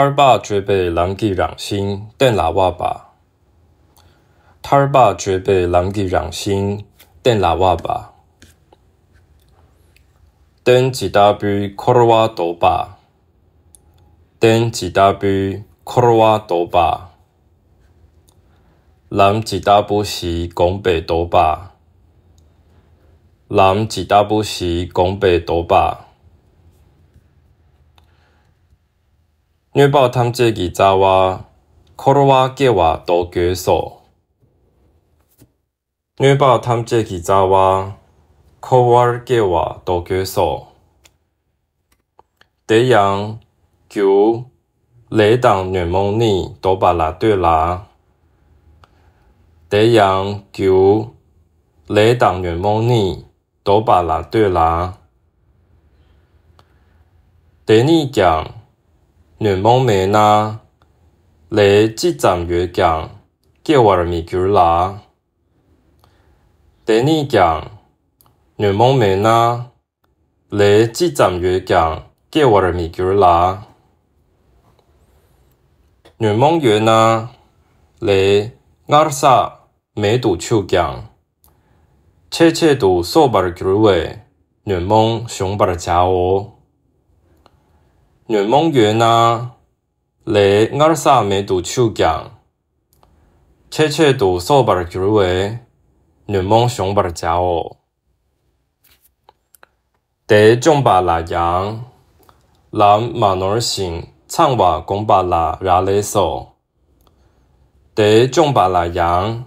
他爸准备让给让心等哪娃爸，他爸准备让给让心等哪娃爸，等几大步苦了我多爸，等几大步苦了多爸，等一大不是拱北多爸，等一大不是拱北多爸。预报这气预哇，可罗娃计划多结束。预报这气预哇，可罗娃计我多结束。第一求雷党月蒙尼多把拉对啦。第一求雷党月蒙尼多把拉对啦。第二讲。内蒙古呢，来几站月强，给我的米球来。第二讲，内蒙古呢，来几站月强，给我的米球来。内蒙古呢，来阿尔萨美杜秋江。切切度数百的位，会，内蒙古百的家伙。软梦圆啊，来阿尔萨美度秋奖，切切读手把的举诶，软梦熊把的家哦。得种把来羊，咱马努尔行唱瓦讲把来热力索。得种把来羊，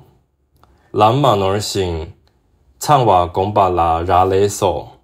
咱马努尔行唱瓦讲把来热力索。